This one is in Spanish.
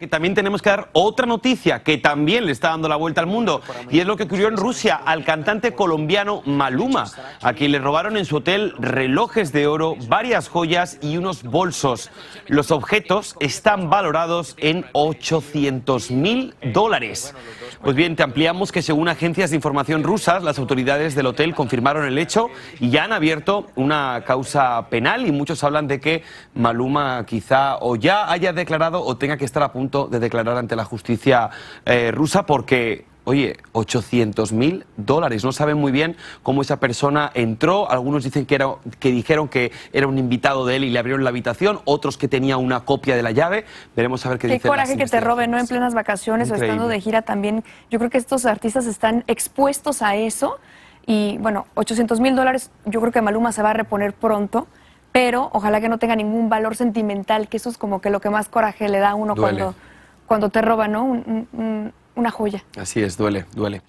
que también tenemos que dar otra noticia que también le está dando la vuelta al mundo y es lo que ocurrió en Rusia al cantante colombiano Maluma, a quien le robaron en su hotel relojes de oro, varias joyas y unos bolsos. Los objetos están valorados en 800 mil dólares. Pues bien, te ampliamos que según agencias de información rusas, las autoridades del hotel confirmaron el hecho y ya han abierto una causa penal y muchos hablan de que Maluma quizá o ya haya declarado o tenga que estar a punto de declarar ante la justicia eh, rusa porque Oye, 800 mil dólares. No saben muy bien cómo esa persona entró. Algunos dicen que, era, que dijeron que era un invitado de él y le abrieron la habitación. Otros que tenía una copia de la llave. Veremos a ver qué, dice. Qué coraje que te roben, ¿no? En plenas vacaciones o estando de gira también. Yo creo que estos artistas están expuestos a eso. Y bueno, 800 mil dólares. Yo creo que Maluma se va a reponer pronto pero ojalá que no tenga ningún valor sentimental, que eso es como que lo que más coraje le da a uno cuando, cuando te roban ¿no? una joya. Así es, duele, duele.